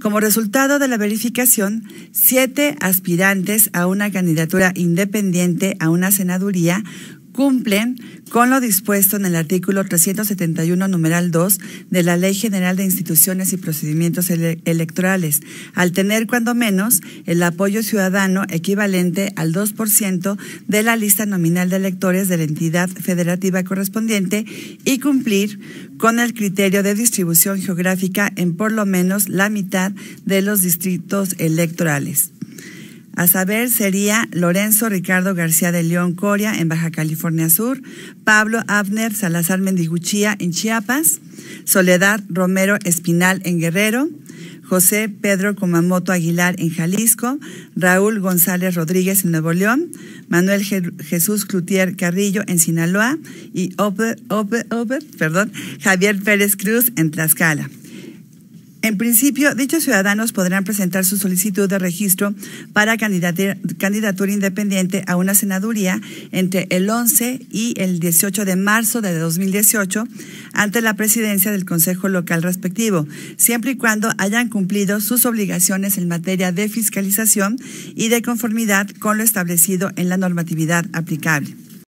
Como resultado de la verificación, siete aspirantes a una candidatura independiente a una senaduría cumplen con lo dispuesto en el artículo 371, numeral 2 de la Ley General de Instituciones y Procedimientos Electorales, al tener cuando menos el apoyo ciudadano equivalente al 2% de la lista nominal de electores de la entidad federativa correspondiente y cumplir con el criterio de distribución geográfica en por lo menos la mitad de los distritos electorales. A saber, sería Lorenzo Ricardo García de León Coria en Baja California Sur, Pablo Abner Salazar Mendiguchía en Chiapas, Soledad Romero Espinal en Guerrero, José Pedro Comamoto Aguilar en Jalisco, Raúl González Rodríguez en Nuevo León, Manuel Jesús Clutier Carrillo en Sinaloa y perdón, Javier Pérez Cruz en Tlaxcala. En principio, dichos ciudadanos podrán presentar su solicitud de registro para candidatura independiente a una senaduría entre el 11 y el 18 de marzo de 2018 ante la presidencia del Consejo Local respectivo, siempre y cuando hayan cumplido sus obligaciones en materia de fiscalización y de conformidad con lo establecido en la normatividad aplicable.